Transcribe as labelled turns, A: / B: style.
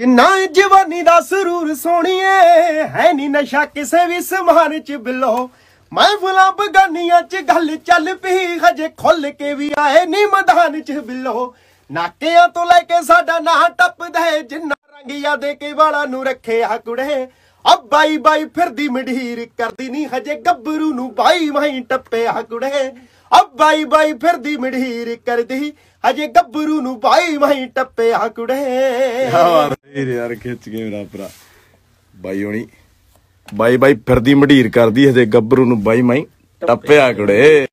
A: ਜਿੰਨਾ ਜਵਾਨੀ ਦਾ ਸਰੂਰ ਸੋਣੀਏ ਹੈ ਨਹੀਂ ਨਸ਼ਾ ਕਿਸੇ ਵੀ ਸਮਾਨ ਚ ਬਿਲੋ ਮਹਿਫਲਾਂ ਬਗਾਨੀਆਂ ਚ ਗੱਲ ਚੱਲ ਪਈ ਹਜੇ ਖੁੱਲ ਕੇ ਵੀ ਆਏ ਨਹੀਂ ਮਦਾਨ ਚ ਬਿਲੋ ਨਾਕਿਆਂ ਤੋਂ ਲੈ ਕੇ ਸਾਡਾ ਨਾਂ ਟੱਪਦਾ ਜਿੰਨਾ ਰੰਗਿਆ ਦੇ ਕੇ ਵਾਲਾ ਨੂੰ ਰੱਖਿਆ ਕੁੜੇ ਆ ਬਾਈ ਬਾਈ ਫਿਰਦੀ ਮਢੀਰ ਕਰਦੀ ਨਹੀਂ ਹਜੇ ਗੱਭਰੂ ਨੂੰ ਬਾਈ ਮਾਈ ਟੱਪਿਆ ਗੁੜੇ ਆ ਬਾਈ ਬਾਈ ਫਿਰਦੀ ਮਢੀਰ ਕਰਦੀ ਹਜੇ ਗੱਭਰੂ ਨੂੰ ਬਾਈ ਮਾਈ ਟੱਪਿਆ ਗੁੜੇ ਯਾਰ
B: ਯਾਰ ਖਿੱਚ ਕੇ ਮੇਰਾ ਭਰਾ ਬਾਈ ਹੋਣੀ ਬਾਈ ਬਾਈ ਫਿਰਦੀ ਮਢੀਰ
C: ਕਰਦੀ ਹਜੇ ਗੱਭਰੂ ਨੂੰ ਬਾਈ ਮਾਈ
D: ਟੱਪਿਆ ਗੁੜੇ